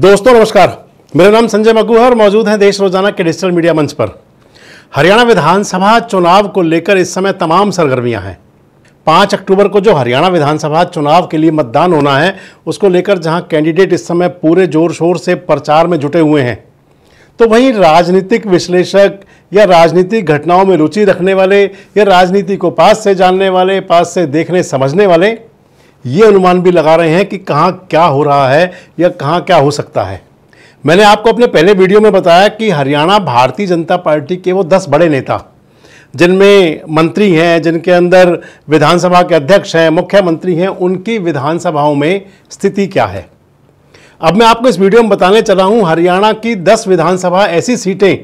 दोस्तों नमस्कार मेरा नाम संजय मगू है और मौजूद हैं देश रोजाना के डिजिटल मीडिया मंच पर हरियाणा विधानसभा चुनाव को लेकर इस समय तमाम सरगर्मियां हैं पाँच अक्टूबर को जो हरियाणा विधानसभा चुनाव के लिए मतदान होना है उसको लेकर जहां कैंडिडेट इस समय पूरे जोर शोर से प्रचार में जुटे हुए हैं तो वहीं राजनीतिक विश्लेषक या राजनीतिक घटनाओं में रुचि रखने वाले या राजनीति को पास से जानने वाले पास से देखने समझने वाले ये अनुमान भी लगा रहे हैं कि कहाँ क्या हो रहा है या कहाँ क्या हो सकता है मैंने आपको अपने पहले वीडियो में बताया कि हरियाणा भारतीय जनता पार्टी के वो दस बड़े नेता जिनमें मंत्री हैं जिनके अंदर विधानसभा के अध्यक्ष हैं मुख्यमंत्री हैं उनकी विधानसभाओं में स्थिति क्या है अब मैं आपको इस वीडियो में बताने चला हूं हरियाणा की 10 विधानसभा ऐसी सीटें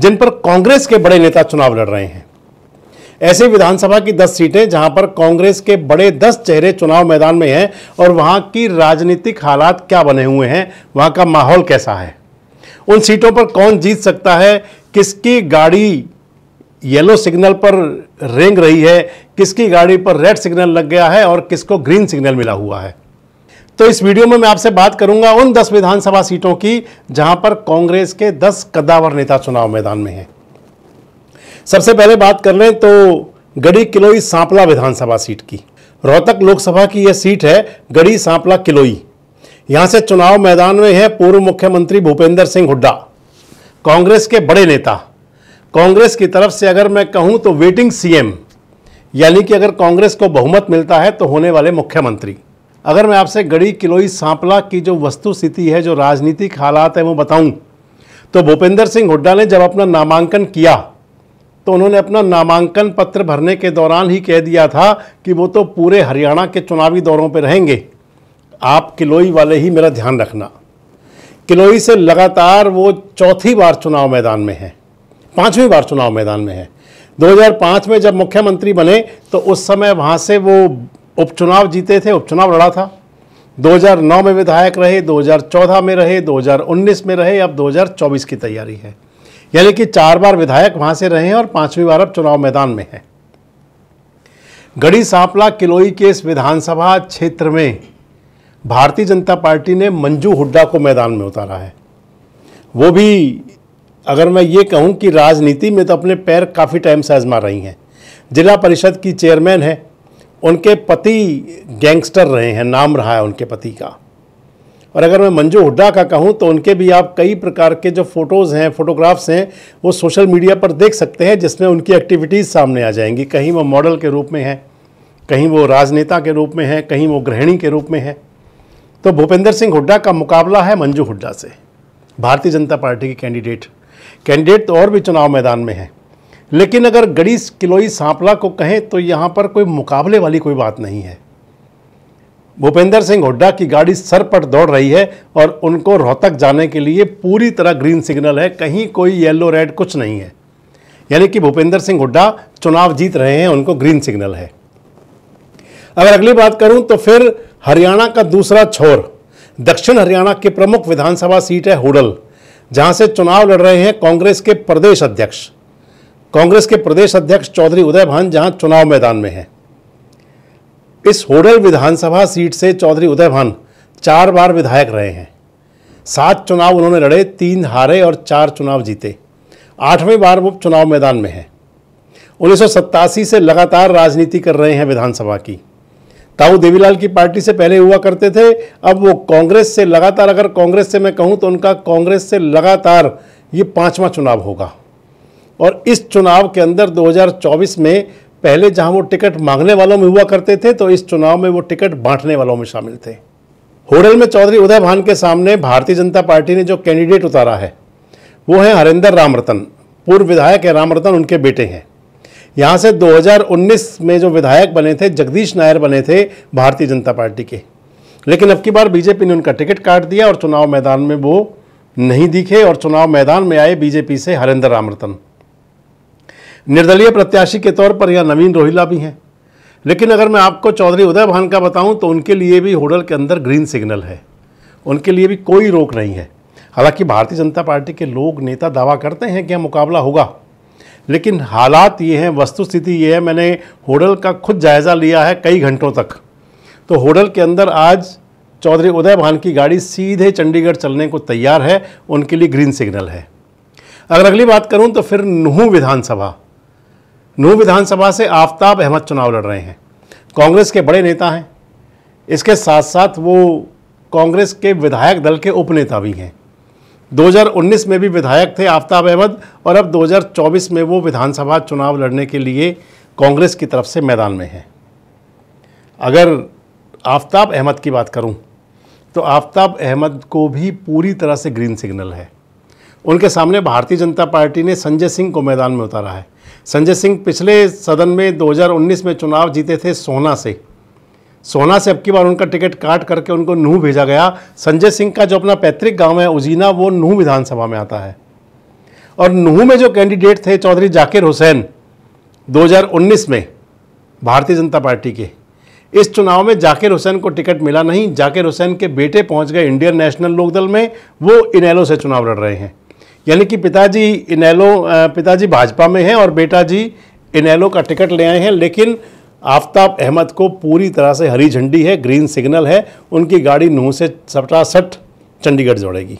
जिन पर कांग्रेस के बड़े नेता चुनाव लड़ रहे हैं ऐसे विधानसभा की 10 सीटें जहां पर कांग्रेस के बड़े 10 चेहरे चुनाव मैदान में हैं और वहां की राजनीतिक हालात क्या बने हुए हैं वहां का माहौल कैसा है उन सीटों पर कौन जीत सकता है किसकी गाड़ी येलो सिग्नल पर रेंग रही है किसकी गाड़ी पर रेड सिग्नल लग गया है और किसको ग्रीन सिग्नल मिला हुआ है तो इस वीडियो में मैं आपसे बात करूंगा उन 10 विधानसभा सीटों की जहां पर कांग्रेस के 10 कदावर नेता चुनाव मैदान में हैं सबसे पहले बात कर लें तो गढ़ी किलोई सांपला विधानसभा सीट की रोहतक लोकसभा की यह सीट है गढ़ी सांपला किलोई यहाँ से चुनाव मैदान में है पूर्व मुख्यमंत्री भूपेंद्र सिंह हुड्डा कांग्रेस के बड़े नेता कांग्रेस की तरफ से अगर मैं कहूँ तो वेटिंग सीएम यानी कि अगर कांग्रेस को बहुमत मिलता है तो होने वाले मुख्यमंत्री अगर मैं आपसे गढ़ी किलोई सांपला की जो वस्तु स्थिति है जो राजनीतिक हालात है वो बताऊं तो भूपेंद्र सिंह हुड्डा ने जब अपना नामांकन किया तो उन्होंने अपना नामांकन पत्र भरने के दौरान ही कह दिया था कि वो तो पूरे हरियाणा के चुनावी दौरों पर रहेंगे आप किलोई वाले ही मेरा ध्यान रखना किलोई से लगातार वो चौथी बार चुनाव मैदान में है पांचवी बार चुनाव मैदान में है 2005 में जब मुख्यमंत्री बने तो उस समय वहाँ से वो उपचुनाव जीते थे उपचुनाव लड़ा था 2009 में विधायक रहे 2014 में रहे 2019 में रहे अब 2024 की तैयारी है यानी कि चार बार विधायक वहां से रहे हैं और पांचवी बार अब चुनाव मैदान में हैं गढ़ी सांपला किलोई के इस विधानसभा क्षेत्र में भारतीय जनता पार्टी ने मंजू हुड्डा को मैदान में उतारा है वो भी अगर मैं ये कहूँ कि राजनीति में तो अपने पैर काफ़ी टाइम से आजमा रही हैं जिला परिषद की चेयरमैन है उनके पति गैंगस्टर रहे हैं नाम रहा है उनके पति का और अगर मैं मंजू हुड्डा का कहूँ तो उनके भी आप कई प्रकार के जो फ़ोटोज़ हैं फ़ोटोग्राफ्स हैं वो सोशल मीडिया पर देख सकते हैं जिसमें उनकी एक्टिविटीज़ सामने आ जाएंगी कहीं वो मॉडल के रूप में हैं कहीं वो राजनेता के रूप में हैं कहीं वो गृहिणी के रूप में हैं तो भूपेंद्र सिंह हुड्डा का मुकाबला है मंजू हुड्डा से भारतीय जनता पार्टी की कैंडिडेट कैंडिडेट तो और भी चुनाव मैदान में हैं लेकिन अगर गणेश किलोई सांपला को कहें तो यहाँ पर कोई मुकाबले वाली कोई बात नहीं है भूपेंद्र सिंह हुड्डा की गाड़ी सर पर दौड़ रही है और उनको रोहतक जाने के लिए पूरी तरह ग्रीन सिग्नल है कहीं कोई येलो रेड कुछ नहीं है यानी कि भूपेंद्र सिंह हुड्डा चुनाव जीत रहे हैं उनको ग्रीन सिग्नल है अगर अगली बात करूं तो फिर हरियाणा का दूसरा छोर दक्षिण हरियाणा की प्रमुख विधानसभा सीट है हुडल जहां से चुनाव लड़ रहे हैं कांग्रेस के प्रदेश अध्यक्ष कांग्रेस के प्रदेश अध्यक्ष चौधरी उदय भान जहां चुनाव मैदान में हैं इस होडल विधानसभा सीट से चौधरी उदयभान चार बार विधायक रहे हैं सात चुनाव उन्होंने लड़े तीन हारे और चार चुनाव जीते आठवीं बार वो चुनाव मैदान में हैं उन्नीस से लगातार राजनीति कर रहे हैं विधानसभा की ताऊ देवीलाल की पार्टी से पहले हुआ करते थे अब वो कांग्रेस से लगातार अगर कांग्रेस से मैं कहूं तो उनका कांग्रेस से लगातार ये पांचवा चुनाव होगा और इस चुनाव के अंदर 2024 में पहले जहां वो टिकट मांगने वालों में हुआ करते थे तो इस चुनाव में वो टिकट बांटने वालों में शामिल थे होडल में चौधरी उदय भान के सामने भारतीय जनता पार्टी ने जो कैंडिडेट उतारा है वो है हरिंदर रामरतन पूर्व विधायक है रामरतन उनके बेटे हैं यहाँ से 2019 में जो विधायक बने थे जगदीश नायर बने थे भारतीय जनता पार्टी के लेकिन अब की बार बीजेपी ने उनका टिकट काट दिया और चुनाव मैदान में वो नहीं दिखे और चुनाव मैदान में आए बीजेपी से हरिंदर रामरतन निर्दलीय प्रत्याशी के तौर पर यह नवीन रोहिला भी हैं लेकिन अगर मैं आपको चौधरी उदय भान का बताऊं तो उनके लिए भी होडल के अंदर ग्रीन सिग्नल है उनके लिए भी कोई रोक नहीं है हालांकि भारतीय जनता पार्टी के लोग नेता दावा करते हैं कि यह मुकाबला होगा लेकिन हालात ये हैं वस्तुस्थिति ये है मैंने होडल का खुद जायज़ा लिया है कई घंटों तक तो होडल के अंदर आज चौधरी उदय भान की गाड़ी सीधे चंडीगढ़ चलने को तैयार है उनके लिए ग्रीन सिग्नल है अगर अगली बात करूं तो फिर नुहू विधानसभा नू विधानसभा से आफ्ताब अहमद चुनाव लड़ रहे हैं कांग्रेस के बड़े नेता हैं इसके साथ साथ वो कांग्रेस के विधायक दल के उपनेता भी हैं 2019 में भी विधायक थे आफ्ताब अहमद और अब 2024 में वो विधानसभा चुनाव लड़ने के लिए कांग्रेस की तरफ से मैदान में हैं अगर आफ्ताब अहमद की बात करूं तो आफ्ताब अहमद को भी पूरी तरह से ग्रीन सिग्नल है उनके सामने भारतीय जनता पार्टी ने संजय सिंह को मैदान में उतारा है संजय सिंह पिछले सदन में 2019 में चुनाव जीते थे सोना से सोना से अब की बार उनका टिकट काट करके उनको नूह भेजा गया संजय सिंह का जो अपना पैतृक गांव है उजीना वो नूह विधानसभा में आता है और नूह में जो कैंडिडेट थे चौधरी जाकिर हुसैन 2019 में भारतीय जनता पार्टी के इस चुनाव में जाकिर हुसैन को टिकट मिला नहीं जाकिर हुसैन के बेटे पहुंच गए इंडियन नेशनल लोकदल में वो इनैलो से चुनाव लड़ रहे हैं यानी कि पिताजी इनैलो पिताजी भाजपा में हैं और बेटा जी इनैलो का टिकट ले आए हैं लेकिन आफ्ताब अहमद को पूरी तरह से हरी झंडी है ग्रीन सिग्नल है उनकी गाड़ी नूह से सटासठ चंडीगढ़ जोड़ेगी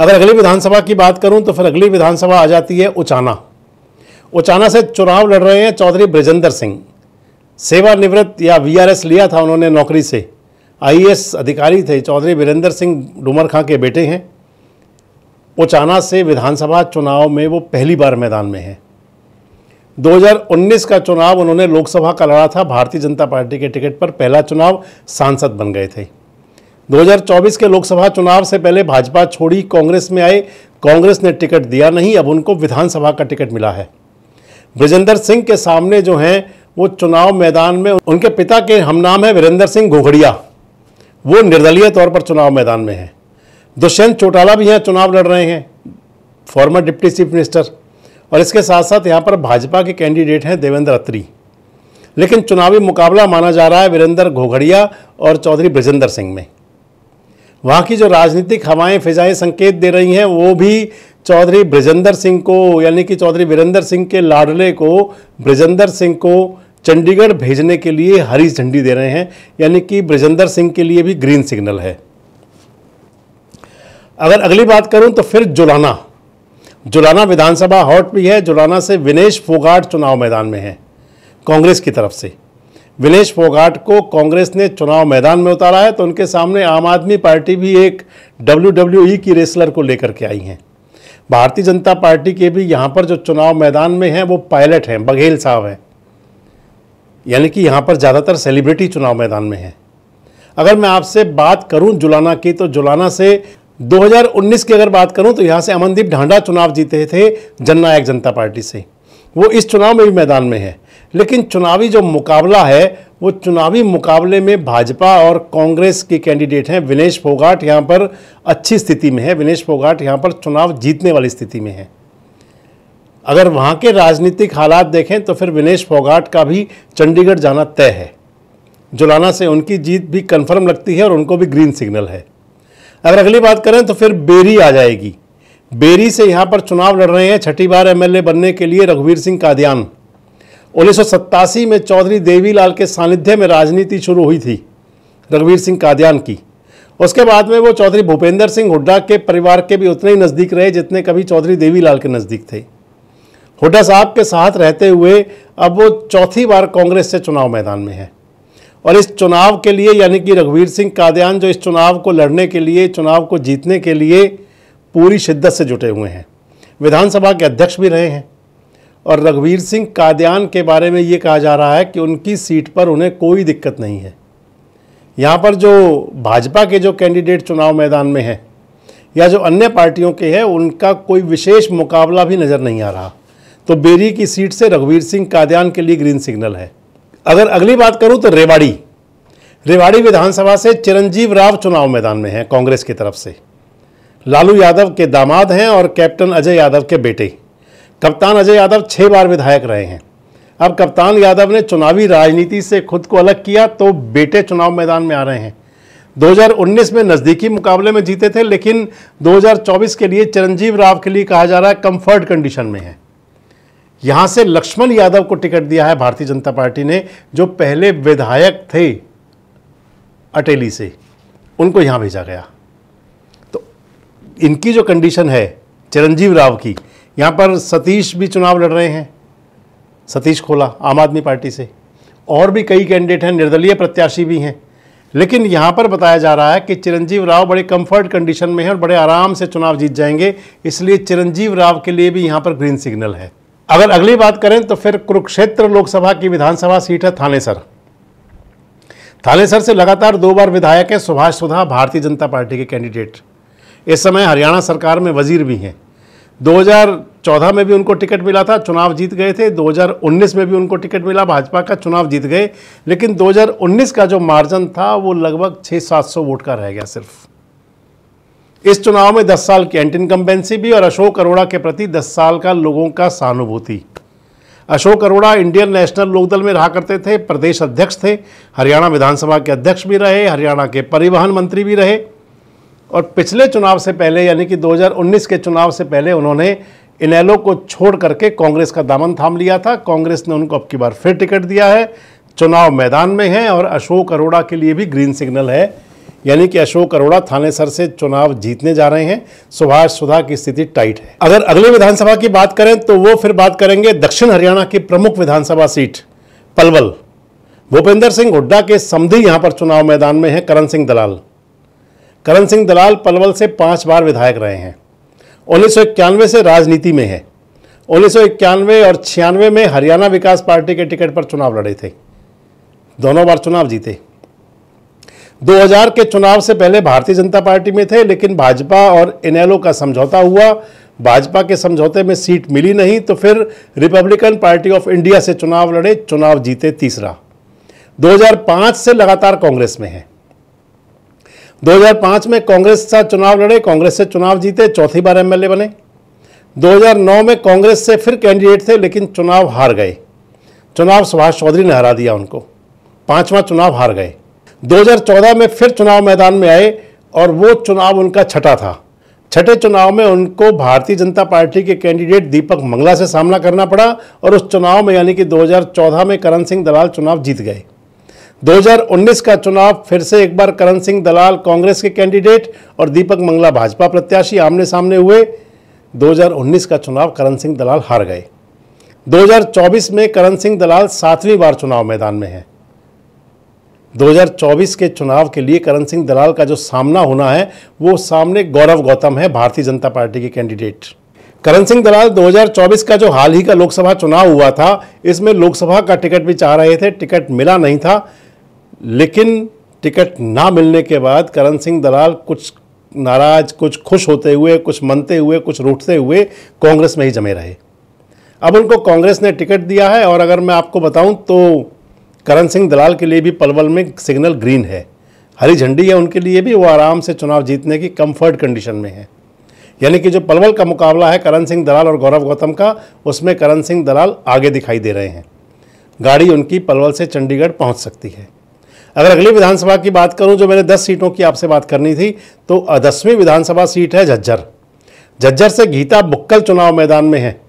अगर अगली विधानसभा की बात करूं तो फिर अगली विधानसभा आ जाती है उचाना उचाना से चुनाव लड़ रहे हैं चौधरी ब्रजेंद्र सिंह सेवानिवृत्त या वीआरएस लिया था उन्होंने नौकरी से आईएएस अधिकारी थे चौधरी वीरेंद्र सिंह डूमर खां के बेटे हैं उचाना से विधानसभा चुनाव में वो पहली बार मैदान में हैं 2019 का चुनाव उन्होंने लोकसभा का लड़ा था भारतीय जनता पार्टी के टिकट पर पहला चुनाव सांसद बन गए थे 2024 के लोकसभा चुनाव से पहले भाजपा छोड़ी कांग्रेस में आए कांग्रेस ने टिकट दिया नहीं अब उनको विधानसभा का टिकट मिला है ब्रजेंद्र सिंह के सामने जो हैं वो चुनाव मैदान में उनके पिता के हम नाम है वीरेंद्र सिंह घोघड़िया वो निर्दलीय तौर पर चुनाव मैदान में हैं दुष्यंत चौटाला भी यहाँ चुनाव लड़ रहे हैं फॉर्मर डिप्टी चीफ मिनिस्टर और इसके साथ साथ यहाँ पर भाजपा के कैंडिडेट हैं देवेंद्र अत्री लेकिन चुनावी मुकाबला माना जा रहा है वीरेंद्र घोघड़िया और चौधरी ब्रजेंद्र सिंह में वहाँ की जो राजनीतिक हवाएं फिजाएं संकेत दे रही हैं वो भी चौधरी ब्रजेंद्र सिंह को यानी कि चौधरी वीरेंद्र सिंह के लाडले को ब्रजेंद्र सिंह को चंडीगढ़ भेजने के लिए हरी झंडी दे रहे हैं यानी कि ब्रजेंद्र सिंह के लिए भी ग्रीन सिग्नल है अगर अगली बात करूं तो फिर जुलाना जुलाना विधानसभा हॉट भी है जुलाना से विनेश फोगाट चुनाव मैदान में है कांग्रेस की तरफ से विनेश फोगाट को कांग्रेस ने चुनाव मैदान में उतारा है तो उनके सामने आम आदमी पार्टी भी एक डब्ल्यू की रेसलर को लेकर के आई हैं भारतीय जनता पार्टी के भी यहाँ पर जो चुनाव मैदान में हैं वो पायलट हैं बघेल साहब हैं यानी कि यहाँ पर ज़्यादातर सेलिब्रिटी चुनाव मैदान में हैं अगर मैं आपसे बात करूँ जुलाना की तो जुलाना से 2019 की अगर बात करूं तो यहाँ से अमनदीप ढांडा चुनाव जीते थे जननायक जनता पार्टी से वो इस चुनाव में भी मैदान में है लेकिन चुनावी जो मुकाबला है वो चुनावी मुकाबले में भाजपा और कांग्रेस के कैंडिडेट हैं विनेश फोगाट यहाँ पर अच्छी स्थिति में है विनेश फोगाट यहाँ पर चुनाव जीतने वाली स्थिति में है अगर वहाँ के राजनीतिक हालात देखें तो फिर विनेश फोगाट का भी चंडीगढ़ जाना तय है जुलाना से उनकी जीत भी कन्फर्म लगती है और उनको भी ग्रीन सिग्नल है अगर अगली बात करें तो फिर बेरी आ जाएगी बेरी से यहाँ पर चुनाव लड़ रहे हैं छठी बार एमएलए बनने के लिए रघुवीर सिंह कादयान उन्नीस में चौधरी देवीलाल के सानिध्य में राजनीति शुरू हुई थी रघुवीर सिंह कादयान की उसके बाद में वो चौधरी भूपेंद्र सिंह हुड्डा के परिवार के भी उतने ही नज़दीक रहे जितने कभी चौधरी देवीलाल के नज़दीक थे हुड्डा साहब के साथ रहते हुए अब वो चौथी बार कांग्रेस से चुनाव मैदान में है और इस चुनाव के लिए यानी कि रघुवीर सिंह कादयान जो इस चुनाव को लड़ने के लिए चुनाव को जीतने के लिए पूरी शिद्दत से जुटे हुए हैं विधानसभा के अध्यक्ष भी रहे हैं और रघुवीर सिंह कादयान के बारे में ये कहा जा रहा है कि उनकी सीट पर उन्हें कोई दिक्कत नहीं है यहाँ पर जो भाजपा के जो कैंडिडेट चुनाव मैदान में हैं या जो अन्य पार्टियों के हैं उनका कोई विशेष मुकाबला भी नज़र नहीं आ रहा तो बेरी की सीट से रघुवीर सिंह कादयान के लिए ग्रीन सिग्नल है अगर अगली बात करूं तो रेवाड़ी रेवाड़ी विधानसभा से चिरंजीव राव चुनाव मैदान में हैं कांग्रेस की तरफ से लालू यादव के दामाद हैं और कैप्टन अजय यादव के बेटे कप्तान अजय यादव छः बार विधायक रहे हैं अब कप्तान यादव ने चुनावी राजनीति से खुद को अलग किया तो बेटे चुनाव मैदान में आ रहे हैं 2019 में नज़दीकी मुकाबले में जीते थे लेकिन 2024 के लिए चिरंजीव राव के लिए कहा जा रहा है कंफर्ट कंडीशन में है यहाँ से लक्ष्मण यादव को टिकट दिया है भारतीय जनता पार्टी ने जो पहले विधायक थे अटेली से उनको यहाँ भेजा गया तो इनकी जो कंडीशन है चिरंजीव राव की यहाँ पर सतीश भी चुनाव लड़ रहे हैं सतीश खोला आम आदमी पार्टी से और भी कई कैंडिडेट हैं निर्दलीय प्रत्याशी भी हैं लेकिन यहाँ पर बताया जा रहा है कि चिरंजीव राव बड़े कंफर्ट कंडीशन में हैं और बड़े आराम से चुनाव जीत जाएंगे इसलिए चिरंजीव राव के लिए भी यहाँ पर ग्रीन सिग्नल है अगर अगली बात करें तो फिर कुरुक्षेत्र लोकसभा की विधानसभा सीट है थानेसर थानेसर से लगातार दो बार विधायक हैं सुभाष सुधा भारतीय जनता पार्टी के कैंडिडेट इस समय हरियाणा सरकार में वजीर भी हैं 2014 में भी उनको टिकट मिला था चुनाव जीत गए थे 2019 में भी उनको टिकट मिला भाजपा का चुनाव जीत गए लेकिन 2019 का जो मार्जन था वो लगभग छः सात सौ वोट का रह गया सिर्फ इस चुनाव में 10 साल की एंटी इनकम्बेंसी भी और अशोक अरोड़ा के प्रति 10 साल का लोगों का सहानुभूति अशोक अरोड़ा इंडियन नेशनल लोकदल में रहा करते थे प्रदेश अध्यक्ष थे हरियाणा विधानसभा के अध्यक्ष भी रहे हरियाणा के परिवहन मंत्री भी रहे और पिछले चुनाव से पहले यानी कि 2019 के चुनाव से पहले उन्होंने इनैलो को छोड़ करके कांग्रेस का दामन थाम लिया था कांग्रेस ने उनको अब की बार फिर टिकट दिया है चुनाव मैदान में है और अशोक अरोड़ा के लिए भी ग्रीन सिग्नल है यानी कि अशोक अरोड़ा थानेसर से चुनाव जीतने जा रहे हैं सुभाष सुधा की स्थिति टाइट है अगर अगले विधानसभा की बात करें तो वो फिर बात करेंगे दक्षिण हरियाणा की प्रमुख विधानसभा सीट पलवल भूपेंद्र सिंह हुड्डा के समधि यहाँ पर चुनाव मैदान में हैं करण सिंह दलाल करण सिंह दलाल पलवल से पांच बार विधायक रहे हैं उन्नीस से राजनीति में है उन्नीस और छियानवे में हरियाणा विकास पार्टी के टिकट पर चुनाव लड़े थे दोनों बार चुनाव जीते 2000 के चुनाव से पहले भारतीय जनता पार्टी में थे लेकिन भाजपा और एनएलओ का समझौता हुआ भाजपा के समझौते में सीट मिली नहीं तो फिर रिपब्लिकन पार्टी ऑफ इंडिया से चुनाव लड़े चुनाव जीते तीसरा 2005 से लगातार कांग्रेस में है 2005 में कांग्रेस से चुनाव लड़े कांग्रेस से चुनाव जीते चौथी बार एमएलए बने 2009 में कांग्रेस से फिर कैंडिडेट थे लेकिन चुनाव हार गए चुनाव सुभाष चौधरी ने हरा दिया उनको पांचवा चुनाव हार गए 2014 में फिर चुनाव मैदान में आए और वो चुनाव उनका छठा था छठे चुनाव में उनको भारतीय जनता पार्टी के कैंडिडेट दीपक मंगला से सामना करना पड़ा और उस चुनाव में यानी कि 2014 में करण सिंह दलाल चुनाव जीत गए 2019 का चुनाव फिर से एक बार करण सिंह दलाल कांग्रेस के कैंडिडेट और दीपक मंगला भाजपा प्रत्याशी आमने सामने हुए 2019 का चुनाव करण सिंह दलाल हार गए 2024 में करण सिंह दलाल सातवीं बार चुनाव मैदान में हैं 2024 के चुनाव के लिए करण सिंह दलाल का जो सामना होना है वो सामने गौरव गौतम है भारतीय जनता पार्टी के कैंडिडेट करण सिंह दलाल 2024 का जो हाल ही का लोकसभा चुनाव हुआ था इसमें लोकसभा का टिकट भी चाह रहे थे टिकट मिला नहीं था लेकिन टिकट ना मिलने के बाद करण सिंह दलाल कुछ नाराज कुछ खुश होते हुए कुछ मनते हुए कुछ रूठते हुए कांग्रेस में ही जमे रहे अब उनको कांग्रेस ने टिकट दिया है और अगर मैं आपको बताऊं तो करण सिंह दलाल के लिए भी पलवल में सिग्नल ग्रीन है हरी झंडी है उनके लिए भी वो आराम से चुनाव जीतने की कंफर्ट कंडीशन में है यानी कि जो पलवल का मुकाबला है करण सिंह दलाल और गौरव गौतम का उसमें करण सिंह दलाल आगे दिखाई दे रहे हैं गाड़ी उनकी पलवल से चंडीगढ़ पहुँच सकती है अगर अगली विधानसभा की बात करूँ जो मैंने दस सीटों की आपसे बात करनी थी तो दसवीं विधानसभा सीट है झज्जर झज्जर से गीता बुक्कल चुनाव मैदान में है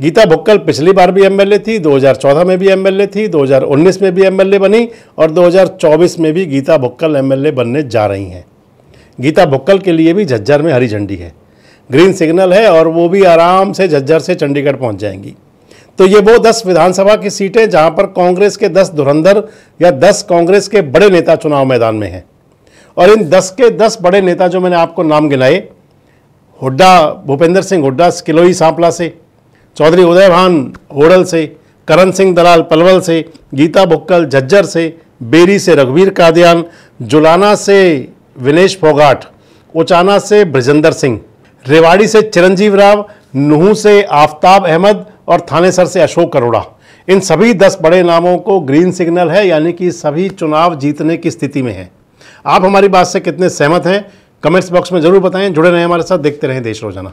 गीता भुक्कल पिछली बार भी एमएलए थी 2014 में भी एमएलए थी 2019 में भी एमएलए बनी और 2024 में भी गीता भुक्कल एमएलए बनने जा रही हैं गीता भुक्कल के लिए भी झज्जर में हरी झंडी है ग्रीन सिग्नल है और वो भी आराम से झज्जर से चंडीगढ़ पहुंच जाएंगी तो ये वो दस विधानसभा की सीटें जहाँ पर कांग्रेस के दस धुरंधर या दस कांग्रेस के बड़े नेता चुनाव मैदान में हैं और इन दस के दस बड़े नेता जो मैंने आपको नाम गिनाए हुड्डा भूपेंद्र सिंह हुड्डा किलोई सांपला से चौधरी उदय भान होडल से करण सिंह दलाल पलवल से गीता भुक्कल झज्जर से बेरी से रघुवीर कादयान जुलाना से विनेश फोगाट उचाना से ब्रजेंदर सिंह रेवाड़ी से चिरंजीव राव नूह से आफ्ताब अहमद और थानेसर से अशोक अरोड़ा इन सभी दस बड़े नामों को ग्रीन सिग्नल है यानी कि सभी चुनाव जीतने की स्थिति में है आप हमारी बात से कितने सहमत हैं कमेंट्स बॉक्स में जरूर बताएं जुड़े रहें हमारे साथ देखते रहें देश रोजाना